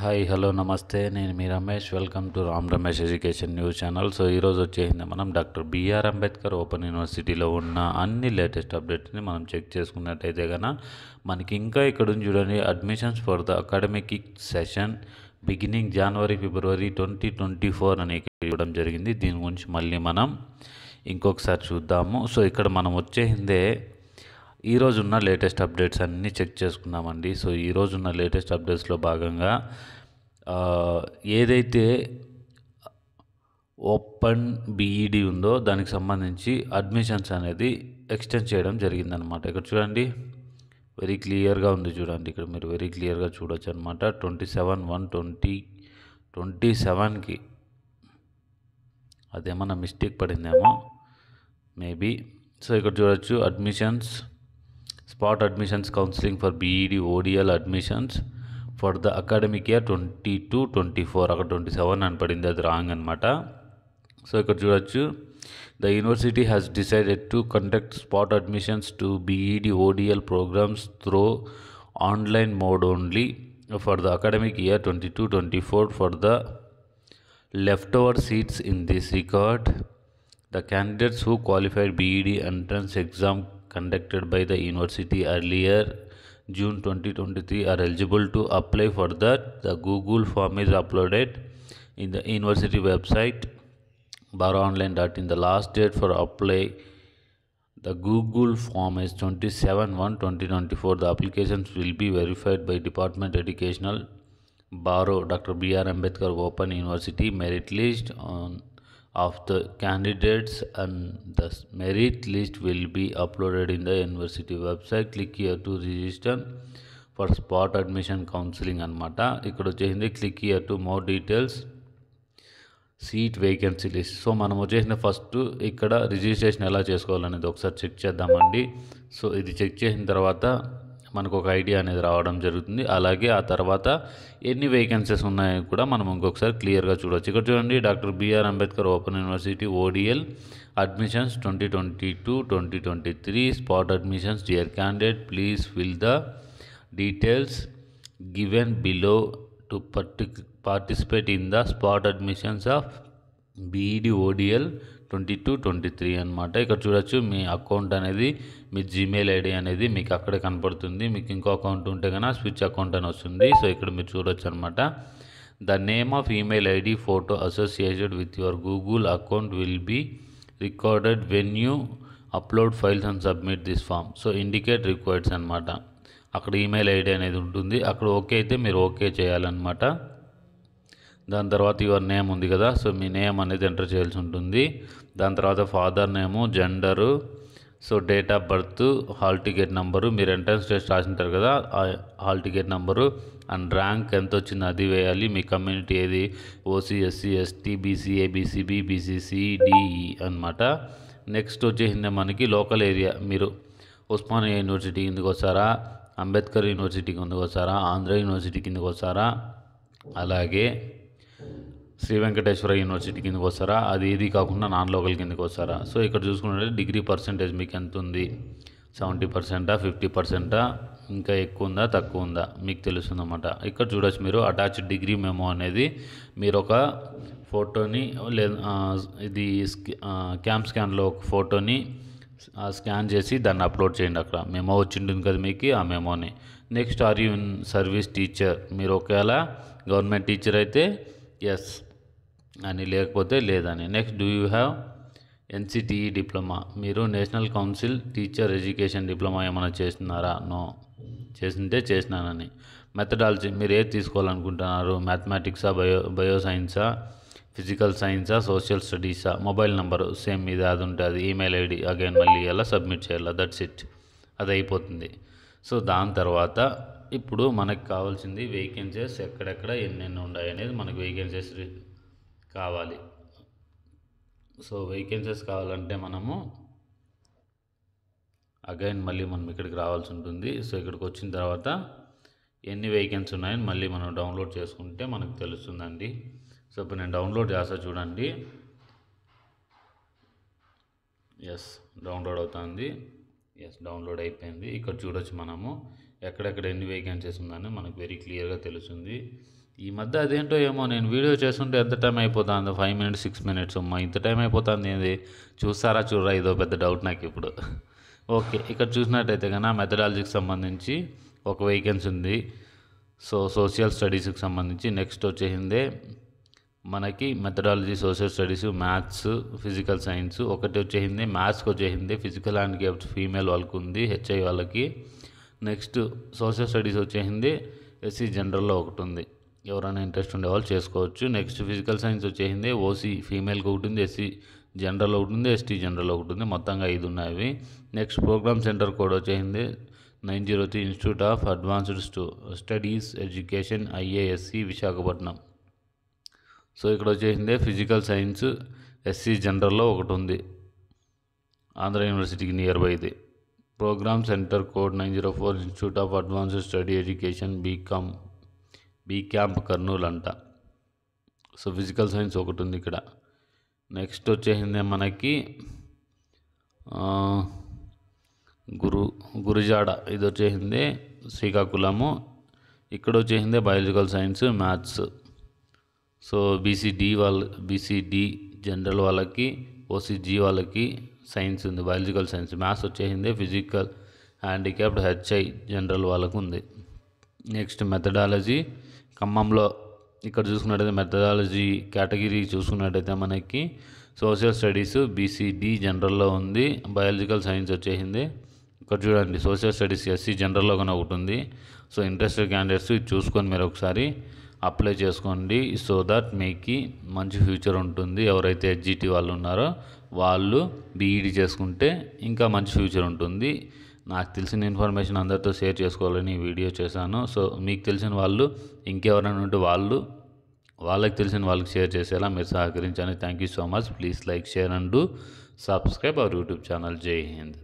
Hi hello నమస్తే నేను మీ Ramesh welcome to Ram Ramesh education news channel so ఈరోజు వచ్చేసింది మనం డాక్టర్ బిఆర్ అంబేద్కర్ ఓపెన్ యూనివర్సిటీలో ఉన్న అన్ని లేటెస్ట్ అప్డేట్స్ని మనం చెక్ చేసుకున్నట్టయితే కనుక మనకి ఇంకా ఇక్కడ చూడండి admissions for the academic session beginning January February twenty twenty four అని ఇవ్వడం జరిగింది దీని గురించి మళ్ళీ మనం ఇంకొకసారి చూద్దాము సో ఇక్కడ మనం వచ్చేసిందే ఈరోజు ఉన్న లేటెస్ట్ అప్డేట్స్ అన్నీ చెక్ చేసుకున్నామండి సో ఈరోజు ఉన్న లేటెస్ట్ అప్డేట్స్లో భాగంగా ఏదైతే ఓపెన్ బీఈడి ఉందో దానికి సంబంధించి అడ్మిషన్స్ అనేది ఎక్స్టెండ్ చేయడం జరిగిందనమాట ఇక్కడ చూడండి వెరీ క్లియర్గా ఉంది చూడండి ఇక్కడ మీరు వెరీ క్లియర్గా చూడొచ్చు అనమాట twenty seven one twenty twenty సెవెన్కి అదేమన్నా మిస్టేక్ పడిందేమో మేబీ సో ఇక్కడ చూడొచ్చు admissions spot admissions counseling for bed odl admissions for the academic year twenty two twenty four అక్కడ ట్వంటీ సెవెన్ అని పడింది అది రాంగ్ అనమాట సో ఇక్కడ చూడొచ్చు the university has decided to conduct spot admissions to BEd ODL programmes through online mode only for the academic year twenty two twenty four for the left over seats in this record the candidates who qualified BEd entrance exam conducted by the university earlier June 2023 are eligible to apply for that. The Google form is uploaded in the university website baronline.in. The last date for apply the Google form is 27 1 2024. The applications will be verified by Department Educational Baro Dr. B.R. Ambedkar Open University merit list on of the candidates and the merit list will be uploaded in the university website click here to register for spot admission counselling అనమాట ఇక్కడ వచ్చేసింది click here to more details seat vacancy list so మనం వచ్చేసిన first ఇక్కడ registration ఎలా చేసుకోవాలనేది ఒకసారి check చేద్దామండి సో ఇది చెక్ చేసిన తర్వాత మనకు ఒక ఐడియా అనేది రావడం జరుగుతుంది అలాగే ఆ తర్వాత ఎన్ని వేకెన్సీస్ ఉన్నాయో కూడా మనం ఇంకొకసారి క్లియర్గా చూడవచ్చు ఇక్కడ చూడండి doctor BR Ambedkar open university ODL admissions twenty twenty two twenty twenty three spot admissions dear candidate please fill the details given below to parti participate in the spot admissions of BEd ODL twenty two twenty three అనమాట ఇక్కడ చూడొచ్చు మీ account అనేది మీ Gmail ID అనేది మీకు అక్కడ కనపడుతుంది మీకు ఇంకో అకౌంట్ ఉంటే కనుక స్విచ్ అకౌంట్ అని వస్తుంది సో ఇక్కడ మీరు చూడొచ్చు అనమాట the name of email ID photo associated with your Google account will be recorded when you upload files and submit this form so indicate required అనమాట అక్కడ ఈమెయిల్ ఐడి అనేది ఉంటుంది అక్కడ ఓకే అయితే మీరు ఓకే చేయాలన్నమాట దాని తర్వాత యువర్ నేమ్ ఉంది కదా సో మీ నేమ్ అనేది ఎంటర్ చేయాల్సి ఉంటుంది దాని తర్వాత father name gender so date of birth hall ticket number మీరు ఎంట్రన్స్ టెస్ట్ రాసింటారు కదా hall ticket number and rank ఎంత వచ్చిందో అది వేయాలి మీ కమ్యూనిటీ ఏది OC SC ST BC ABC BBC CDE అనమాట నెక్స్ట్ వచ్చేసింది మనకి లోకల్ ఏరియా మీరు ఉస్మానియా యూనివర్సిటీ కిందకు వస్తారా అంబేద్కర్ యూనివర్సిటీ కిందకు వస్తారా ఆంధ్ర యూనివర్సిటీ కిందకు వస్తారా అలాగే శ్రీ వెంకటేశ్వర యూనివర్సిటీ కిందకు వస్తారా అది ఇది కాకుండా నాన్ లోకల్ కిందకు వస్తారా సో ఇక్కడ చూసుకున్నట్లయితే డిగ్రీ పర్సంటేజ్ మీకు ఎంత ఉంది సెవెంటీ పర్సెంటా ఫిఫ్టీ పర్సెంటా ఇంకా ఎక్కువ ఉందా తక్కువ ఉందా మీకు తెలుస్తుందన్నమాట ఇక్కడ చూడొచ్చు మీరు అటాచ్డ్ డిగ్రీ మెమో అనేది మీరు ఒక ఫోటోని లేదా ఇది క్యాంప్ స్కాన్లో ఒక ఫోటోని స్కాన్ చేసి దాన్ని అప్లోడ్ చేయండి అక్కడ మెమో వచ్చింటుంది కదా మీకు ఆ మెమోని next are you in service teacher మీరు ఒకవేళ గవర్నమెంట్ టీచర్ అయితే ఎస్ అని లేకపోతే లేదని next do you have NCTE diploma మీరు national council teacher education diploma ఏమైనా చేస్తున్నారా నో చేసింటే చేసినానని మెథడాలజీ మీరు ఏది తీసుకోవాలనుకుంటున్నారు మ్యాథమెటిక్సా బయో బయో సైన్సా ఫిజికల్ సైన్సా సోషల్ స్టడీసా మొబైల్ నెంబరు సేమ్ ఇది అది ఉంటే అది ఈమెయిల్ ఐడి అగైన్ మళ్ళీ ఎలా సబ్మిట్ చేయాలా దట్స్ ఇట్ అది అయిపోతుంది సో దాని తర్వాత ఇప్పుడు మనకు కావాల్సింది వేకెన్సీస్ ఎక్కడెక్కడ ఎన్నెన్ని ఉన్నాయి అనేది మనకు వేకెన్సీస్ కావాలి సో వేకెన్సీస్ కావాలంటే మనము అగైన్ మళ్ళీ మనం ఇక్కడికి రావాల్సి ఉంటుంది సో ఇక్కడికి వచ్చిన తర్వాత ఎన్ని వేకెన్సీ ఉన్నాయని మళ్ళీ మనం డౌన్లోడ్ చేసుకుంటే మనకు తెలుస్తుందండి సో ఇప్పుడు నేను డౌన్లోడ్ చేస్తా చూడండి ఎస్ డౌన్లోడ్ అవుతుంది ఎస్ డౌన్లోడ్ అయిపోయింది ఇక్కడ చూడొచ్చు మనము ఎక్కడెక్కడ ఎన్ని వేకెన్సీస్ ఉందని మనకు వెరీ క్లియర్గా తెలుస్తుంది ఈ మధ్య అదేంటో ఏమో నేను వీడియో చేస్తుంటే ఎంత టైం అయిపోతుంది ఫైవ్ మినిట్స్ సిక్స్ మినిట్స్ అమ్మా ఇంత టైం అయిపోతుంది ఏంది చూస్తారా చూడరా ఇదో పెద్ద డౌట్ నాకు ఇప్పుడు ఓకే ఇక్కడ చూసినట్టయితే కన్నా మెథడాలజీకి సంబంధించి ఒక వేకెన్సీ ఉంది సో సోషల్ స్టడీస్కి సంబంధించి నెక్స్ట్ వచ్చేసిందే మనకి methodology social studies maths physical science ఒకటి వచ్చేసింది మ్యాథ్స్కి వచ్చేసింది ఫిజికల్ హ్యాండిక్యాప్ట్ ఫీమేల్ వాళ్ళకి ఉంది హెచ్ఐ వాళ్ళకి నెక్స్ట్ సోషల్ స్టడీస్ వచ్చేసింది ఎస్సీ జనరల్లో e ఒకటి ఉంది ఎవరైనా ఇంట్రెస్ట్ ఉండే వాళ్ళు చేసుకోవచ్చు నెక్స్ట్ ఫిజికల్ సైన్స్ వచ్చేసింది ఓసీ ఫీమేల్కి ఒకటి ఉంది ఎస్సీ జనరల్ ఒకటి ఉంది ఎస్టీ జనరల్ ఒకటి ఉంది మొత్తంగా ఐదు ఉన్నాయి నెక్స్ట్ ప్రోగ్రామ్ సెంటర్ కోడ్ వచ్చేసింది nine zero three institute of advanced studies education IASC Visakhapatnam so ఇక్కడ వచ్చేసింది ఫిజికల్ సైన్స్ ఎస్సీ జనరల్లో ఒకటి ఉంది ఆంధ్ర యూనివర్సిటీకి నియర్ బై ఇది programme centre code nine zero four institute of advanced study education BCom B camp Kurnool అంట so physical science ఒకటి ఉంది ఇక్కడ నెక్స్ట్ వచ్చేసింది మనకి గురు గురిజాడ ఇది వచ్చేసింది శ్రీకాకుళము ఇక్కడ వచ్చేసింది biological science maths so BCD వాళ్ళ బీసీడీ జనరల్ వాళ్ళకి ఓసీజీ వాళ్ళకి సైన్స్ ఉంది బయాలజికల్ సైన్స్ మ్యాథ్స్ వచ్చేసింది ఫిజికల్ హ్యాండిక్యాప్డ్ హెచ్ఐ జనరల్ వాళ్ళకు ఉంది నెక్స్ట్ మెథడాలజీ ఖమ్మంలో ఇక్కడ చూసుకున్నట్టయితే మెథడాలజీ కేటగిరీ చూసుకున్నట్టయితే మనకి సోషల్ స్టడీస్ బీసీడీ జనరల్లో ఉంది బయాలజికల్ సైన్స్ వచ్చేసింది ఇక్కడ చూడండి సోషల్ స్టడీస్ ఎస్సీ జనరల్లో కానీ ఒకటి ఉంది సో ఇంట్రెస్టెడ్ క్యాండిడేట్స్ ఇది చూసుకొని మీరు ఒకసారి అప్లై చేసుకోండి సో దట్ మీకు మంచి ఫ్యూచర్ ఉంటుంది ఎవరైతే ఎస్జీటీ వాళ్ళు ఉన్నారో వాళ్ళు బీఈడి చేసుకుంటే ఇంకా మంచి ఫ్యూచర్ ఉంటుంది నాకు తెలిసిన ఇన్ఫర్మేషన్ అందరితో షేర్ చేసుకోవాలని వీడియో చేశాను సో మీకు తెలిసిన వాళ్ళు ఇంకెవరైనా ఉంటే వాళ్ళు వాళ్ళకి తెలిసిన వాళ్ళకి షేర్ చేసేలా మీరు సహకరించండి thank you so much please like share and subscribe our YouTube channel Jai Hind